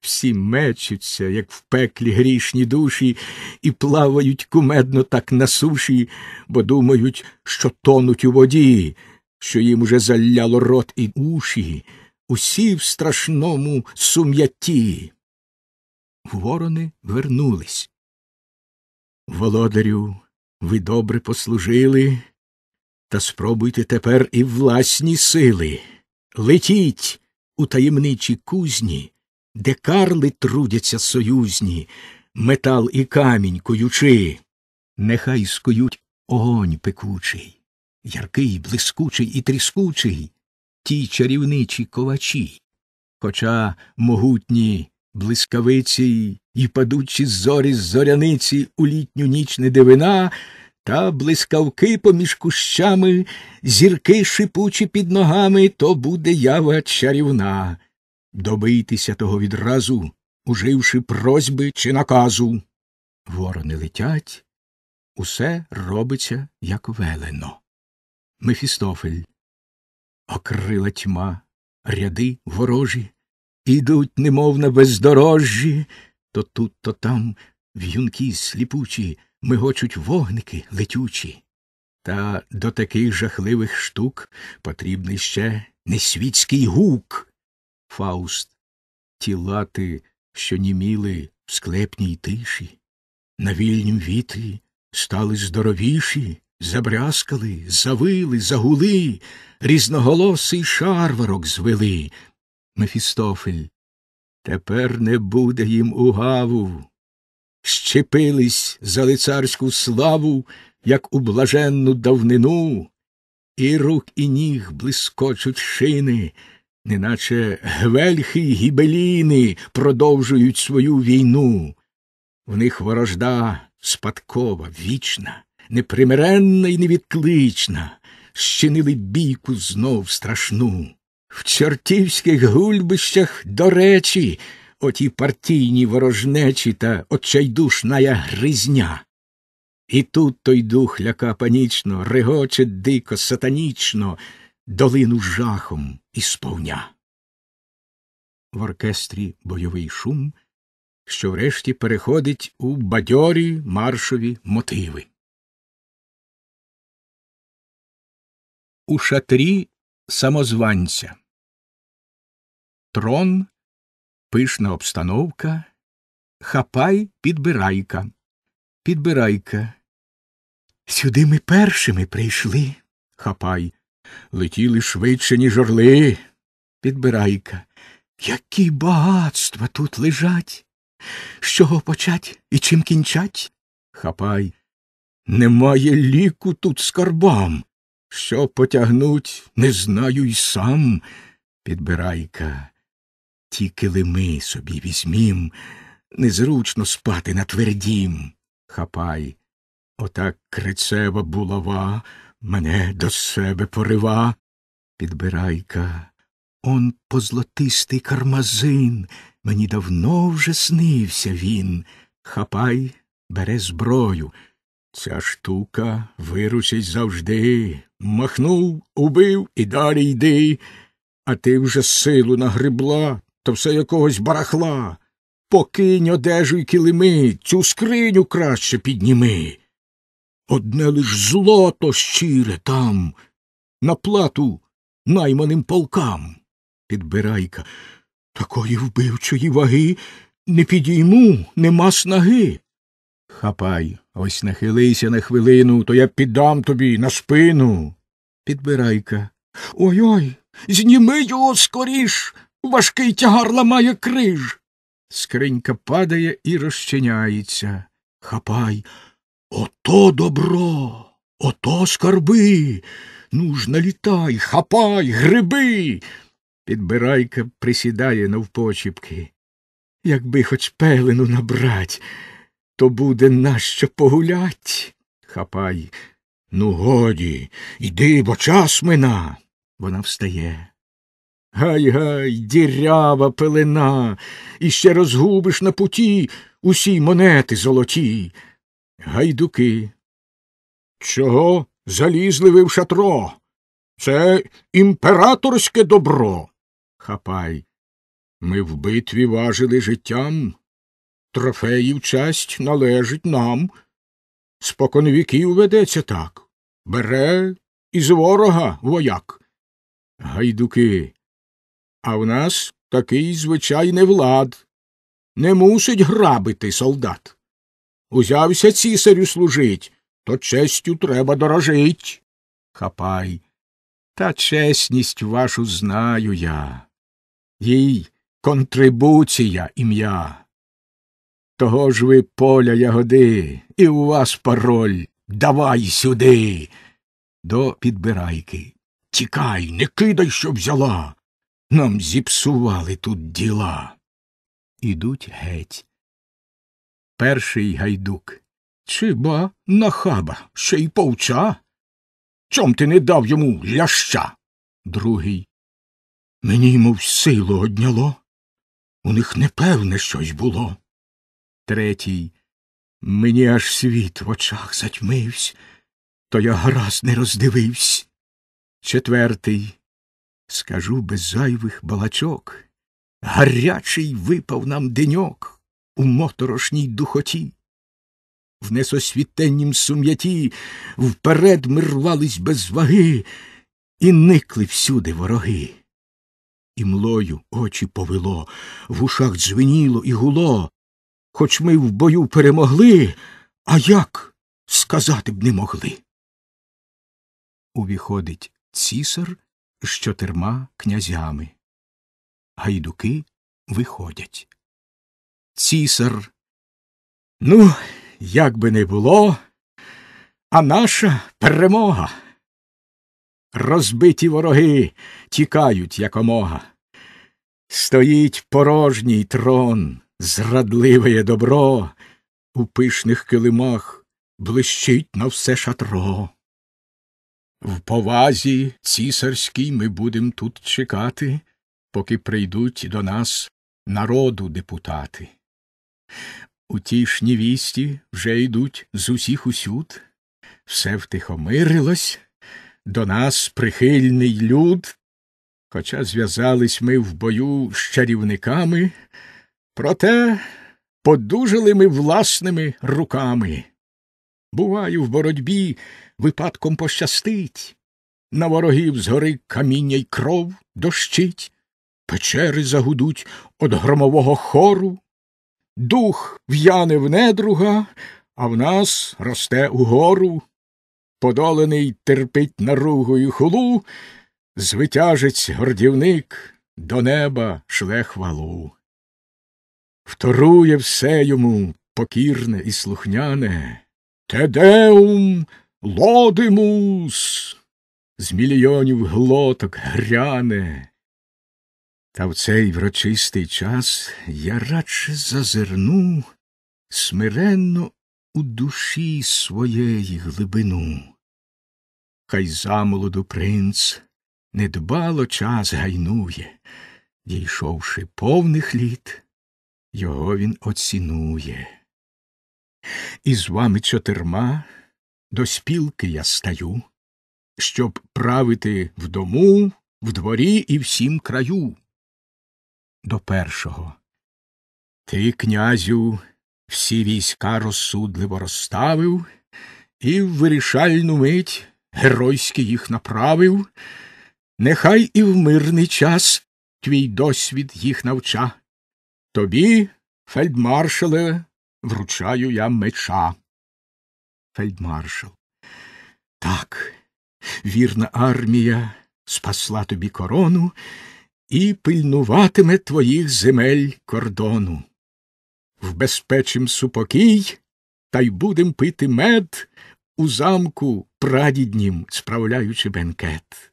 Всі мечуться, як в пеклі грішні душі, і плавають кумедно так на суші, бо думають, що тонуть у воді, що їм уже заляло рот і уші, усі в страшному сум'ятті. Ворони вернулись. Володарю, ви добре послужили, та спробуйте тепер і власні сили. Летіть у таємничі кузні, де карли трудяться союзні, метал і камінь куючи, нехай скують огонь пекучий, яркий, блискучий і тріскучий, ті чарівничі ковачі, хоча могутні блискавиці і падучі зорі з зоряниці у літню ніч не дивина, та блискавки поміж кущами, зірки шипучі під ногами, то буде ява чарівна. Добийтеся того відразу, уживши просьби чи наказу. Ворони летять, усе робиться, як велено. Мефістофель. Окрила тьма, ряди ворожі ідуть, немов на бездорожжі, то тут, то там в'юнки сліпучі, мигочуть вогники летючі. Та до таких жахливих штук потрібний ще несвітський гук. Фауст, ті лати, що німіли в склепній тиші, на вільнім вітрі стали здоровіші, Забряскали, завили, загули, різноголосий шарварок звели. Мефістофель. Тепер не буде їм угаву. Щепились за лицарську славу, як у блаженну давнину, і рук, і ніг блискочуть шини, неначе гвельхи й гібеліни продовжують свою війну. В них ворожда спадкова, вічна, непримиренна і невідклична, щинили бійку знов страшну. В чортівських гульбищах, до речі, оті партійні ворожнечі та Очайдушная гризня. І тут той дух ляка панічно, регоче дико, сатанічно, долину жахом і сповня. В оркестрі бойовий шум, що врешті переходить у бадьорі маршові мотиви. У шатрі Самозванця. Трон, пишна обстановка, хапай підбирайка. Підбирайка. Сюди ми першими прийшли. Хапай. Летіли швидше, ніж орли. Підбирайка. Які багатства тут лежать. З чого почать і чим кінчать? Хапай. Немає ліку тут скарбам. Що потягнуть, не знаю й сам, підбирайка. Ті килими собі візьмім, незручно спати на твердім. Хапай, отак крицева булава мене до себе порива. Підбирайка, он позлотистий кармазин, мені давно вже снився він. Хапай, бере зброю. Ця штука виручить завжди. Махнув, убив і далі йди. А ти вже силу нагребла, то все якогось барахла. Покинь одежу й килими, цю скриню краще підніми. Одне лиш злото щире там, на плату найманим полкам. Підбирайка. Такої вбивчої ваги не підійму, нема снаги. Хапай, ось нахилися на хвилину, то я піддам тобі на спину. Підбирайка. Ой ой. Зніми його скоріш. Важкий тягар ламає криж. Скринька падає і розчиняється. Хапай. Ото добро, ото скарби. Ну ж налітай, хапай, гриби. Підбирайка присідає навпочіпки. Якби хоч пелену набрать то буде нащо погулять. Хапай. Ну, годі, іди, бо час мина. Вона встає. Гай гай, дірява пелена, і ще розгубиш на путі усі монети золоті. Гайдуки. Чого залізли ви в шатро? Це імператорське добро. Хапай. Ми в битві важили життям, трофеїв часть належить нам. Спокон віків ведеться так. Бере із ворога вояк. Гайдуки. А в нас такий звичайний влад. Не мусить грабити солдат. Узявся цісарю служить, то честю треба дорожить. Хапай. Та чесність вашу знаю я. Їй контрибуція ім'я. Того ж ви поля ягоди, і у вас пароль. Давай сюди. До підбирайки. Тікай, не кидай, що взяла. Нам зіпсували тут діла. Ідуть геть. Перший гайдук. Чи ба нахаба, ще й повча? Чом ти не дав йому ляща? Другий. Мені, мов силу одняло. У них непевне щось було третій. Мені аж світ в очах затьмивсь, то я гаразд не роздививсь. Четвертий. Скажу без зайвих балачок. Гарячий випав нам деньок у моторошній духоті. В несосвітеннім сум'яті вперед ми рвались без ваги, і никли всюди вороги. І млою очі повело, в ушах дзвеніло і гуло, Хоч ми в бою перемогли, а як сказати б не могли. Увіходить цісар з чотирма князями. Гайдуки виходять. Цісар. Ну, як би не було, а наша перемога. Розбиті вороги тікають якомога. Стоїть порожній трон зрадливое добро у пишних килимах блищить на все шатро. В повазі цісарській ми будем тут чекати, поки прийдуть до нас народу депутати. У тішні вісті вже йдуть з усіх усюд, все втихомирилось, до нас прихильний люд, хоча зв'язались ми в бою з чарівниками. Проте подужали ми власними руками. Буваю, в боротьбі випадком пощастить. На ворогів згори каміння й кров дощить, печери загудуть од громового хору, дух в'яне в недруга, а в нас росте угору. Подолений терпить наругу наругою хулу, звитяжець гордівник до неба шле хвалу вторує все йому покірне і слухняне. Тедеум лодимус з мільйонів глоток гряне. Та в цей врочистий час я радше зазирну смиренно у душі своєї глибину. Хай замолоду принц недбало час гайнує, дійшовши повних літ, його він оцінує. І з вами чотирма до спілки я стаю, щоб правити в дому, в дворі і всім краю. До першого. Ти, князю, всі війська розсудливо розставив і в вирішальну мить геройськи їх направив, нехай і в мирний час твій досвід їх навча. Тобі, фельдмаршале, вручаю я меча. Фельдмаршал. Так, вірна армія спасла тобі корону і пильнуватиме твоїх земель кордону. Вбезпечим супокій, та й будем пити мед у замку прадіднім, справляючи бенкет.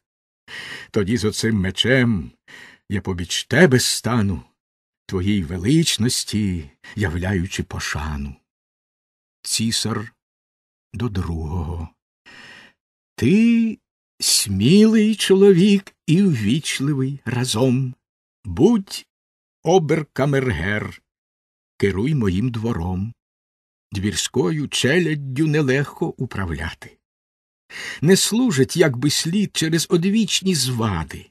Тоді з оцим мечем я побіч тебе стану. Твоїй величності, являючи пошану. Цісар до другого. Ти смілий чоловік і ввічливий разом. Будь оберкамергер, керуй моїм двором. Двірською челяддю нелегко управляти. Не служить, як би слід, через одвічні звади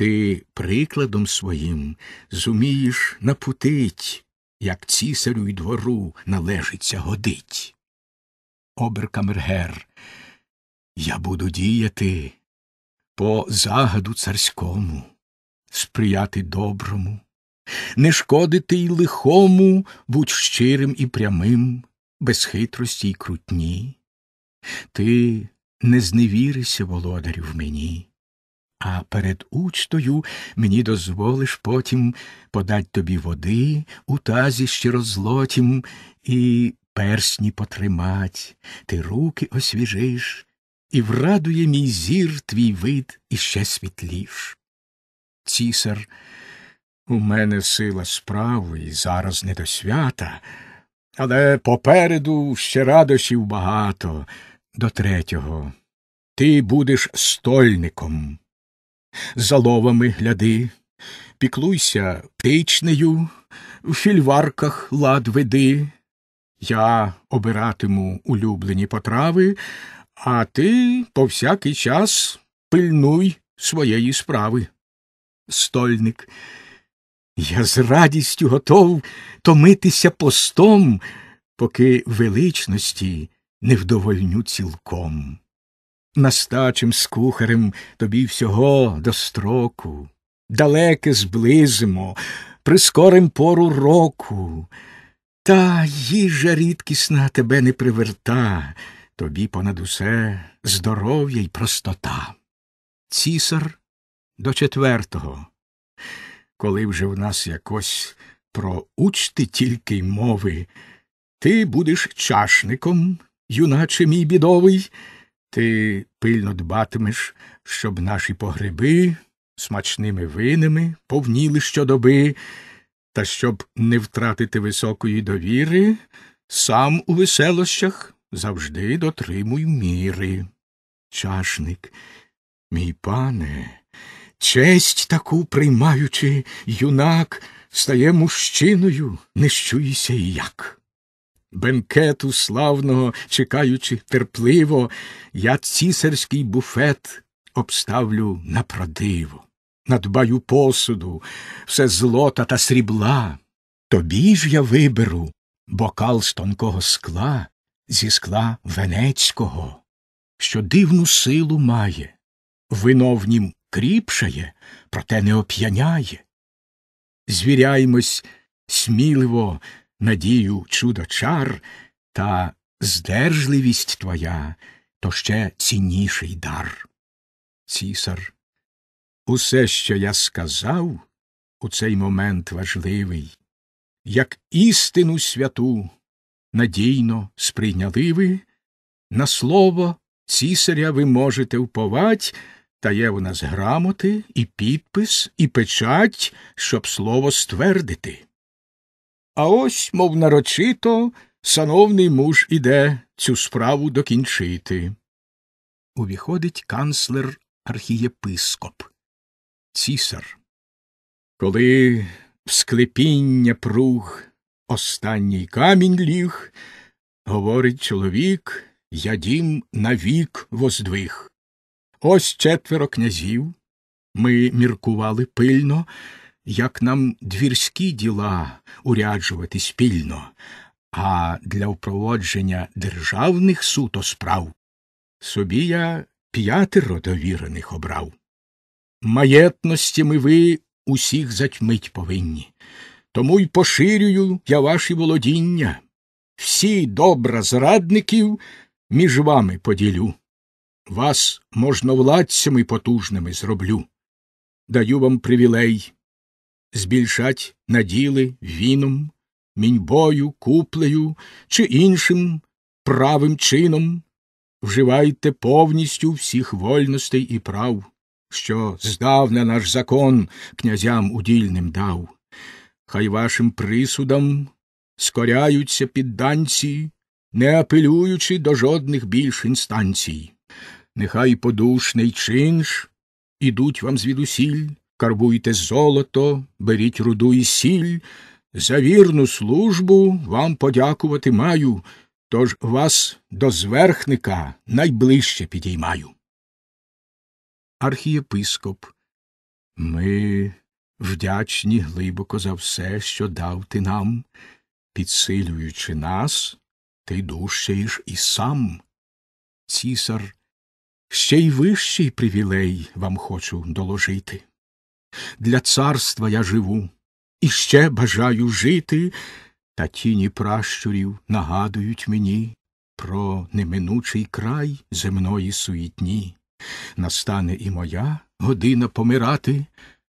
ти прикладом своїм зумієш напутить, як цісарю й двору належиться годить. Оберкамергер, я буду діяти по загаду царському, сприяти доброму, не шкодити й лихому, будь щирим і прямим, без хитрості й крутні. Ти не зневірися, володарю, в мені. А перед учтою мені дозволиш потім подать тобі води у тазі ще розлотім і персні потримать, ти руки освіжиш, і врадує мій зір твій вид іще світліш. Цісар, у мене сила справи і зараз не до свята, але попереду ще радощів багато до третього. Ти будеш стольником. За ловами гляди, піклуйся тичнею, в фільварках лад веди. Я обиратиму улюблені потрави, а ти по всякий час пильнуй своєї справи. Стольник. Я з радістю готов томитися постом, поки величності не вдовольню цілком настачим з кухарем тобі всього до строку, далеке зблизимо, прискорим пору року. Та їжа рідкісна тебе не приверта, тобі понад усе здоров'я й простота. Цісар до четвертого. Коли вже в нас якось про учти тільки й мови, ти будеш чашником, юначе мій бідовий. Ти пильно дбатимеш, щоб наші погреби смачними винами повніли щодоби, та щоб не втратити високої довіри, сам у веселощах завжди дотримуй міри. Чашник, мій пане, честь таку приймаючи, юнак, стає мужчиною, не щуйся і як бенкету славного, чекаючи терпливо, я цісарський буфет обставлю на продиво, надбаю посуду, все злота та срібла. Тобі ж я виберу бокал з тонкого скла, зі скла венецького, що дивну силу має, виновнім кріпшає, проте не оп'яняє. Звіряймось сміливо надію чудо чар, та здержливість твоя то ще цінніший дар. Цісар, усе, що я сказав у цей момент важливий, як істину святу надійно сприйняли ви, на слово цісаря ви можете вповать, та є у нас грамоти, і підпис, і печать, щоб слово ствердити. А ось, мов нарочито, сановний муж іде цю справу докінчити. Увіходить канцлер архієпископ. Цісар. Коли в склепіння пруг останній камінь ліг, говорить чоловік, я дім навік воздвиг. Ось четверо князів. Ми міркували пильно як нам двірські діла уряджувати спільно, а для впроводження державних суто справ собі я п'ятеро довірених обрав. Маєтності ми ви усіх затьмить повинні, тому й поширюю я ваші володіння. Всі добра зрадників між вами поділю. Вас можновладцями потужними зроблю. Даю вам привілей збільшать наділи віном, міньбою, куплею чи іншим правим чином, вживайте повністю всіх вольностей і прав, що здавна наш закон князям удільним дав. Хай вашим присудам скоряються підданці, не апелюючи до жодних більш інстанцій. Нехай подушний чинш ідуть вам звідусіль, карбуйте золото, беріть руду і сіль, за вірну службу вам подякувати маю, тож вас до зверхника найближче підіймаю. Архієпископ. Ми вдячні глибоко за все, що дав ти нам, підсилюючи нас, ти дужчаєш і сам. Цісар, ще й вищий привілей вам хочу доложити для царства я живу, і ще бажаю жити, та тіні пращурів нагадують мені про неминучий край земної суєтні. Настане і моя година помирати,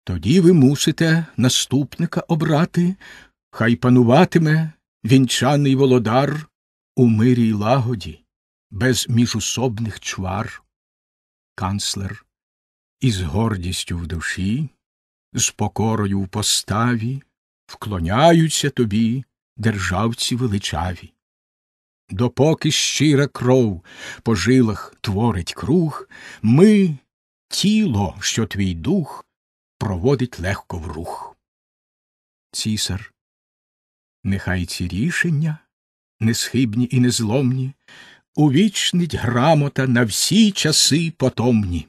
тоді ви мусите наступника обрати, хай пануватиме вінчаний володар у мирій лагоді, без міжусобних чвар. Канцлер із гордістю в душі з покорою в поставі, вклоняються тобі, державці величаві. Допоки щира кров по жилах творить круг, ми тіло, що твій дух проводить легко в рух. Цісар, нехай ці рішення, несхибні і незломні, увічнить грамота на всі часи потомні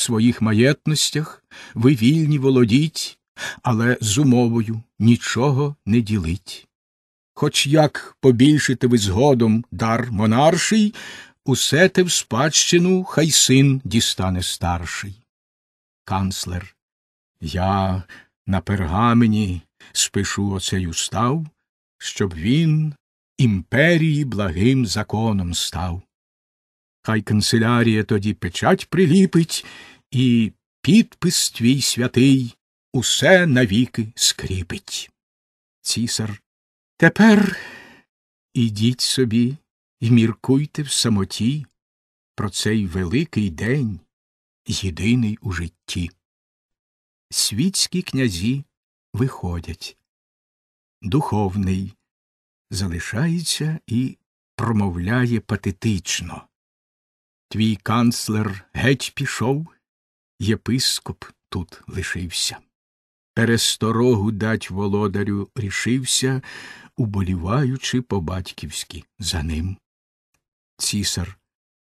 своїх маєтностях, ви вільні володіть, але з умовою нічого не ділить. Хоч як побільшити ви згодом дар монарший, усе те в спадщину хай син дістане старший. Канцлер. Я на пергамені спишу оцей устав, щоб він імперії благим законом став. Хай канцелярія тоді печать приліпить і підпис твій святий усе навіки скріпить. Цісар. Тепер ідіть собі і міркуйте в самоті про цей великий день, єдиний у житті. Світські князі виходять. Духовний залишається і промовляє патетично. Твій канцлер геть пішов єпископ тут лишився. Пересторогу дать володарю рішився, уболіваючи по батьківськи за ним. Цісар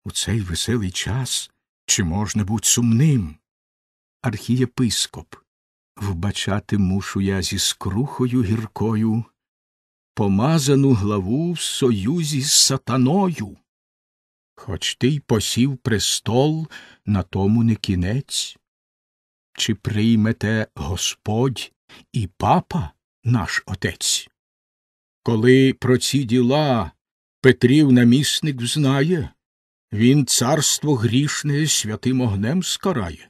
у цей веселий час чи можна бути сумним? Архієпископ, вбачати мушу я зі скрухою гіркою, помазану главу в союзі з сатаною. Хоч ти й посів престол, на тому не кінець. Чи приймете Господь і папа наш отець? Коли про ці діла Петрів намісник взнає, він царство грішне святим огнем скарає,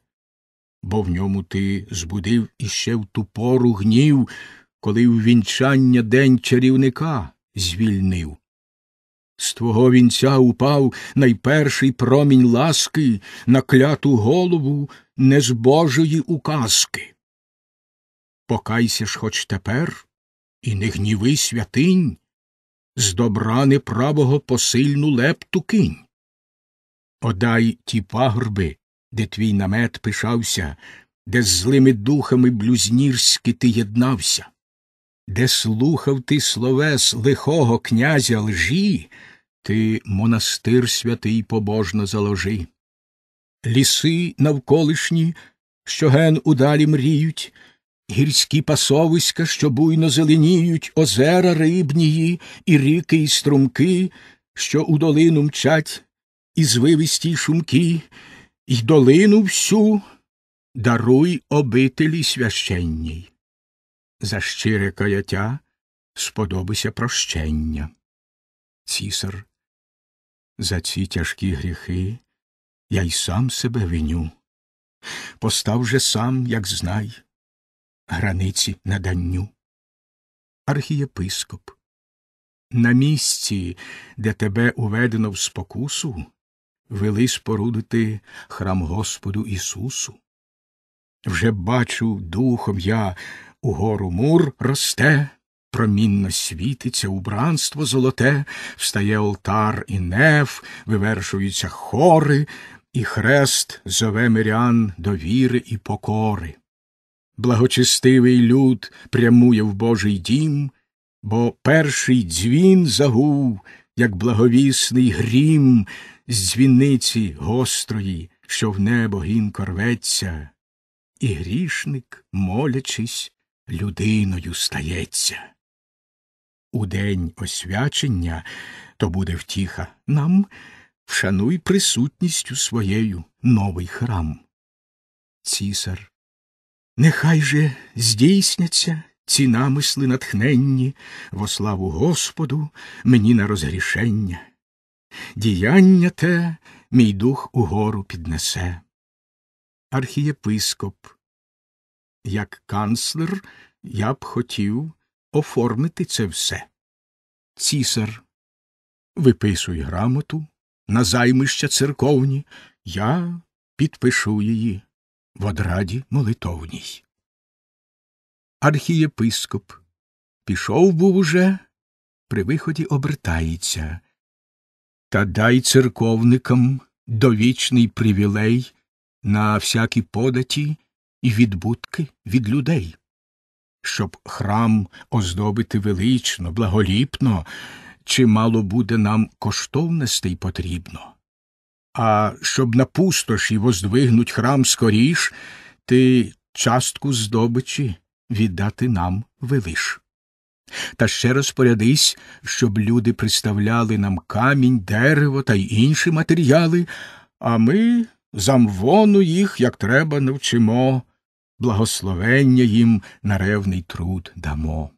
бо в ньому ти збудив іще в ту пору гнів, коли в вінчання день чарівника звільнив. З твого вінця упав найперший промінь ласки на кляту голову незбожої указки. Покайся ж хоч тепер і не гніви святинь, з добра неправого посильну лепту кинь. Одай ті пагорби, де твій намет пишався, де з злими духами блюзнірськи ти єднався де слухав ти словес лихого князя лжі, ти монастир святий побожно заложи. Ліси навколишні, що ген удалі мріють, гірські пасовиська, що буйно зеленіють, озера рибнії, і ріки, і струмки, що у долину мчать, і звивисті шумки, і долину всю даруй обителі священній за щире каяття сподобися прощення. Цісар, за ці тяжкі гріхи я й сам себе виню. Постав же сам, як знай, границі наданню. Архієпископ. На місці, де тебе уведено в спокусу, вели спорудити храм Господу Ісусу. Вже бачу духом я угору мур росте, промінно світиться убранство золоте, встає олтар і неф, вивершуються хори, і хрест зове мирян до віри і покори. Благочестивий люд прямує в Божий дім, бо перший дзвін загув, як благовісний грім з дзвіниці гострої, що в небо гін корветься, і грішник, молячись, людиною стається. У день освячення то буде втіха нам, вшануй присутністю своєю новий храм. Цісар, нехай же здійсняться ці намисли натхненні во славу Господу мені на розгрішення. Діяння те мій дух угору піднесе. Архієпископ як канцлер, я б хотів оформити це все. Цісар, виписуй грамоту на займища церковні, я підпишу її в одраді молитовній. Архієпископ пішов був уже, при виході обертається. Та дай церковникам довічний привілей на всякі податі і відбутки від людей. Щоб храм оздобити велично, благоліпно, чимало буде нам коштовностей потрібно. А щоб на пустоші воздвигнуть храм скоріш, ти частку здобичі віддати нам велиш. Та ще розпорядись, щоб люди приставляли нам камінь, дерево та й інші матеріали, а ми замвону їх, як треба, навчимо благословення їм на ревний труд дамо.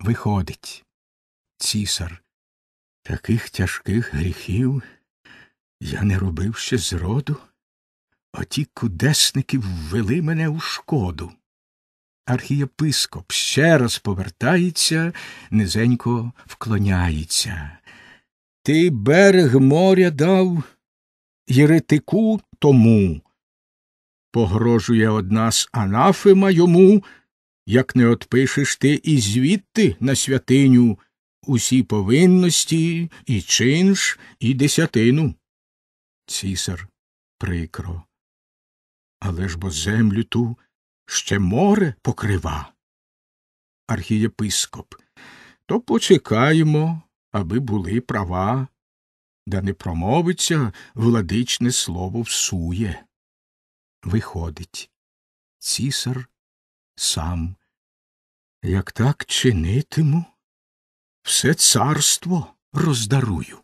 Виходить, цісар, таких тяжких гріхів я не робив ще зроду, а ті кудесники ввели мене у шкоду. Архієпископ ще раз повертається, низенько вклоняється. Ти берег моря дав єретику тому, Погрожує одна з анафема йому, як не отпишеш ти і звідти на святиню усі повинності і чинш, і десятину. Цісар прикро. Але ж бо землю ту ще море покрива. Архієпископ. То почекаємо, аби були права, да не промовиться владичне слово всує. Виходить, цісар сам. Як так чинитиму, все царство роздарую.